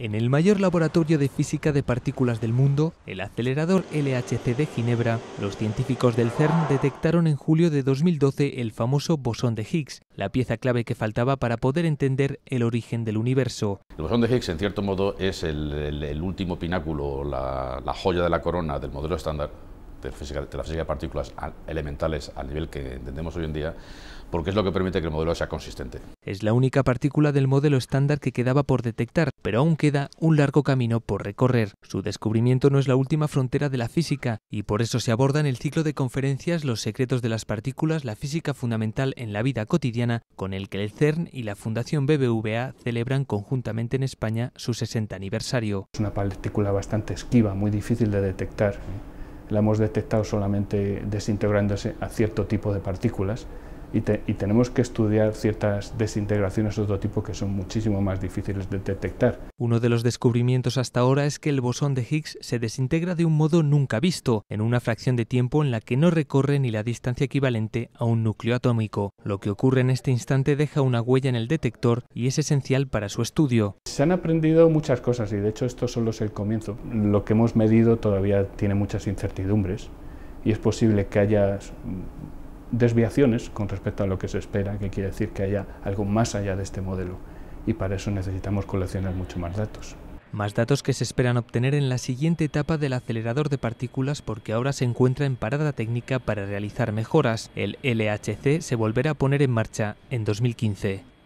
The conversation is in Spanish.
En el mayor laboratorio de física de partículas del mundo, el acelerador LHC de Ginebra, los científicos del CERN detectaron en julio de 2012 el famoso bosón de Higgs, la pieza clave que faltaba para poder entender el origen del universo. El bosón de Higgs, en cierto modo, es el, último pináculo, la, la joya de la corona del modelo estándar de, física, de la física de partículas elementales al nivel que entendemos hoy en día, porque es lo que permite que el modelo sea consistente. Es la única partícula del modelo estándar que quedaba por detectar, pero aún queda un largo camino por recorrer. Su descubrimiento no es la última frontera de la física, y por eso se aborda en el ciclo de conferencias Los secretos de las partículas, la física fundamental en la vida cotidiana, con el que el CERN y la Fundación BBVA celebran conjuntamente en España su 60 aniversario. Es una partícula bastante esquiva, muy difícil de detectar la hemos detectado solamente desintegrándose a cierto tipo de partículas y, tenemos que estudiar ciertas desintegraciones de otro tipo que son muchísimo más difíciles de detectar. Uno de los descubrimientos hasta ahora es que el bosón de Higgs se desintegra de un modo nunca visto, en una fracción de tiempo en la que no recorre ni la distancia equivalente a un núcleo atómico. Lo que ocurre en este instante deja una huella en el detector y es esencial para su estudio. Se han aprendido muchas cosas y de hecho esto solo es el comienzo. Lo que hemos medido todavía tiene muchas incertidumbres y es posible que haya desviaciones con respecto a lo que se espera, que quiere decir que haya algo más allá de este modelo. Y para eso necesitamos coleccionar mucho más datos. Más datos que se esperan obtener en la siguiente etapa del acelerador de partículas porque ahora se encuentra en parada técnica para realizar mejoras. El LHC se volverá a poner en marcha en 2015.